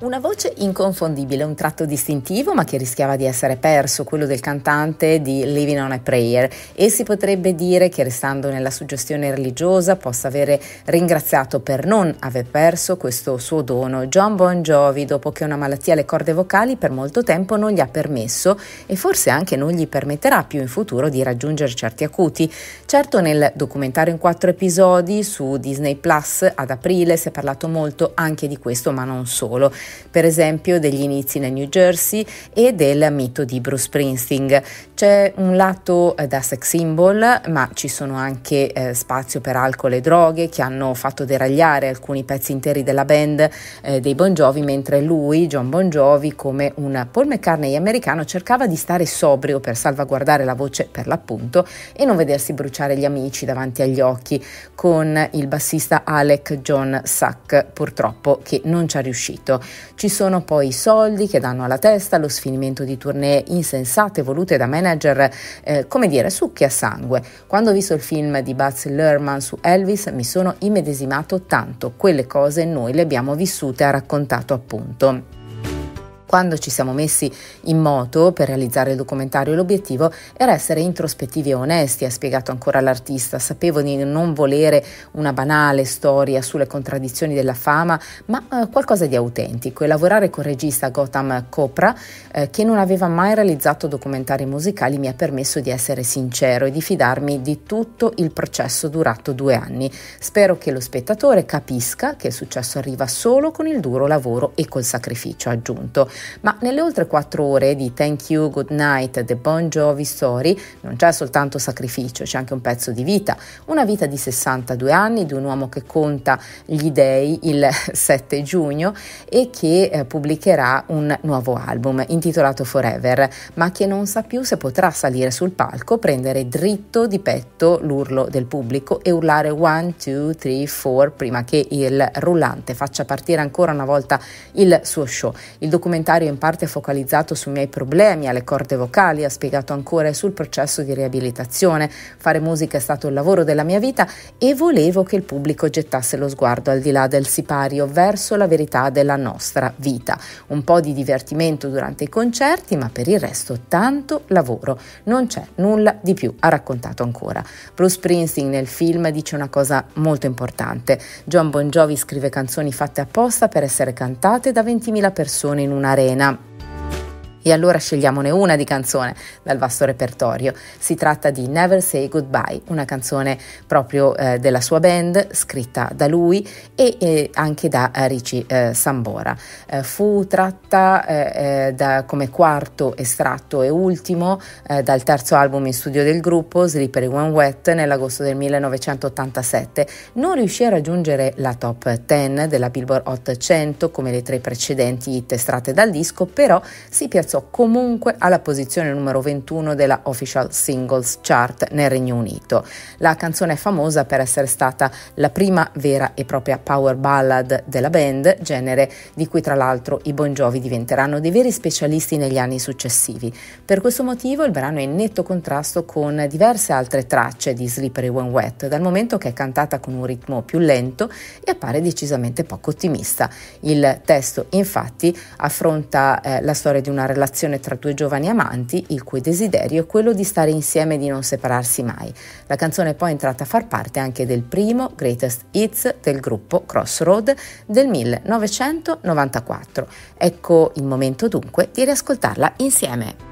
Una voce inconfondibile, un tratto distintivo ma che rischiava di essere perso, quello del cantante di Living on a Prayer e si potrebbe dire che restando nella suggestione religiosa possa avere ringraziato per non aver perso questo suo dono John Bon Jovi dopo che una malattia alle corde vocali per molto tempo non gli ha permesso e forse anche non gli permetterà più in futuro di raggiungere certi acuti. Certo nel documentario in quattro episodi su Disney Plus ad aprile si è parlato molto anche di questo ma non solo per esempio degli inizi nel New Jersey e del mito di Bruce Springsteen. C'è un lato eh, da sex symbol, ma ci sono anche eh, spazio per alcol e droghe che hanno fatto deragliare alcuni pezzi interi della band eh, dei Bon Jovi, mentre lui, John Bon Jovi, come un Paul McCartney americano, cercava di stare sobrio per salvaguardare la voce per l'appunto e non vedersi bruciare gli amici davanti agli occhi con il bassista Alec John Sack, purtroppo che non ci ha riuscito. Ci sono poi i soldi che danno alla testa, lo sfinimento di tournée insensate volute da manager manager, eh, come dire, succhia sangue. Quando ho visto il film di Baz Luhrmann su Elvis mi sono immedesimato tanto, quelle cose noi le abbiamo vissute, ha raccontato appunto quando ci siamo messi in moto per realizzare il documentario l'obiettivo era essere introspettivi e onesti, ha spiegato ancora l'artista. Sapevo di non volere una banale storia sulle contraddizioni della fama, ma eh, qualcosa di autentico e lavorare con il regista Gotham Copra, eh, che non aveva mai realizzato documentari musicali, mi ha permesso di essere sincero e di fidarmi di tutto il processo durato due anni. Spero che lo spettatore capisca che il successo arriva solo con il duro lavoro e col sacrificio aggiunto. Ma nelle oltre quattro ore di Thank You, Good Night, The Bon Jovi Story non c'è soltanto sacrificio, c'è anche un pezzo di vita, una vita di 62 anni di un uomo che conta gli dei il 7 giugno e che eh, pubblicherà un nuovo album intitolato Forever, ma che non sa più se potrà salire sul palco, prendere dritto di petto l'urlo del pubblico e urlare 1, 2, 3, 4 prima che il rullante faccia partire ancora una volta il suo show. Il documentario documentario in parte focalizzato sui miei problemi alle corde vocali, ha spiegato ancora sul processo di riabilitazione. Fare musica è stato il lavoro della mia vita e volevo che il pubblico gettasse lo sguardo al di là del sipario verso la verità della nostra vita. Un po' di divertimento durante i concerti, ma per il resto tanto lavoro. Non c'è nulla di più, ha raccontato ancora. Bruce Springsteen nel film dice una cosa molto importante. John Bon Jovi scrive canzoni fatte apposta per essere cantate da 20.000 persone in una arena. E allora scegliamone una di canzone dal vasto repertorio. Si tratta di Never Say Goodbye, una canzone proprio eh, della sua band, scritta da lui e, e eh, anche da eh, Richie eh, Sambora. Eh, fu tratta eh, da, come quarto estratto e ultimo dal terzo album in studio del gruppo, Slippery One Wet, nell'agosto del 1987. Non riuscì a raggiungere la top 10 della Billboard 800 come le tre precedenti hit estratte dal disco, però si piazzò piazzò comunque alla posizione numero 21 della Official Singles Chart nel Regno Unito. La canzone è famosa per essere stata la prima vera e propria power ballad della band, genere di cui tra l'altro i Bon Jovi diventeranno dei veri specialisti negli anni successivi. Per questo motivo il brano è in netto contrasto con diverse altre tracce di Slippery When Wet, dal momento che è cantata con un ritmo più lento e appare decisamente poco ottimista. Il testo infatti affronta eh, la storia di una relazione relazione tra due giovani amanti, il cui desiderio è quello di stare insieme e di non separarsi mai. La canzone è poi entrata a far parte anche del primo Greatest Hits del gruppo Crossroad del 1994. Ecco il momento dunque di riascoltarla insieme.